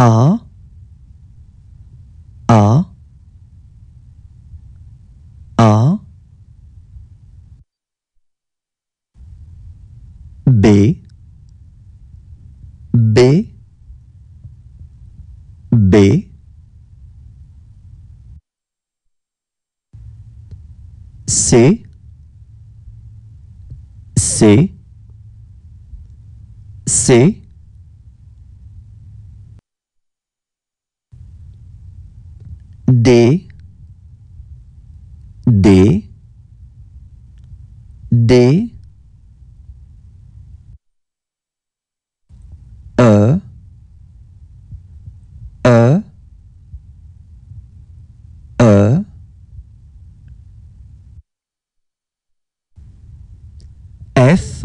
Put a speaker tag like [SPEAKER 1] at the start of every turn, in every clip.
[SPEAKER 1] A A A B B B C C C D D D e, e, e, f,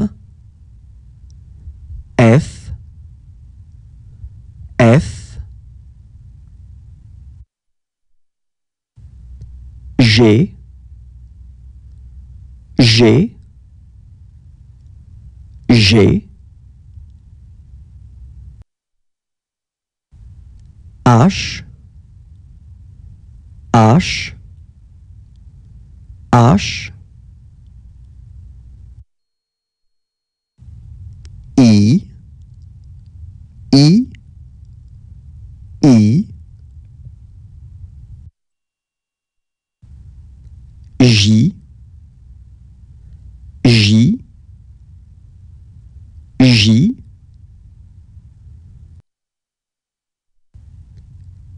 [SPEAKER 1] G, G, G, H, H, H, H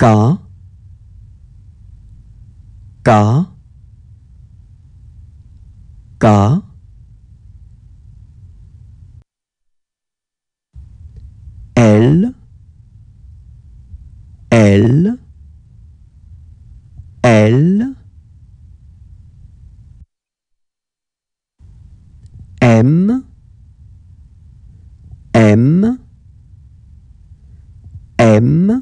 [SPEAKER 1] ka ka L L L L M M M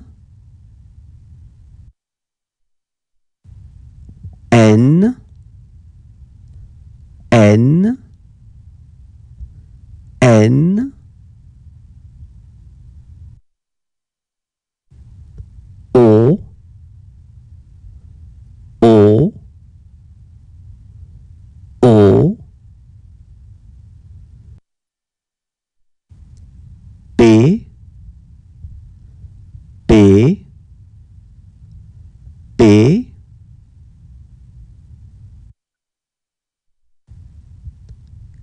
[SPEAKER 1] N, N, O, O, O, P, P,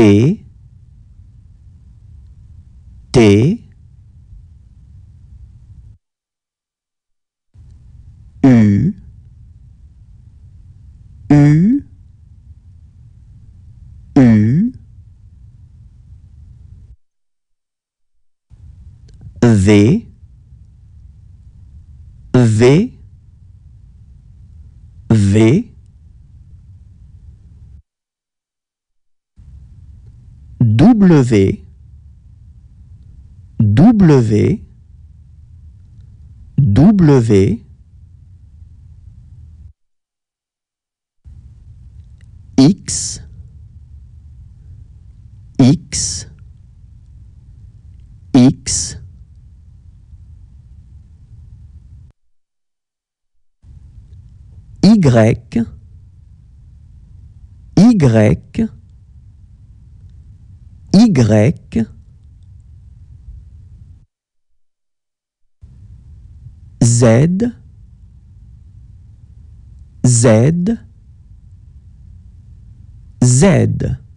[SPEAKER 1] T T U U U V V V W, W, W, X, X, X, Y, Y, y, Z, Z, Z.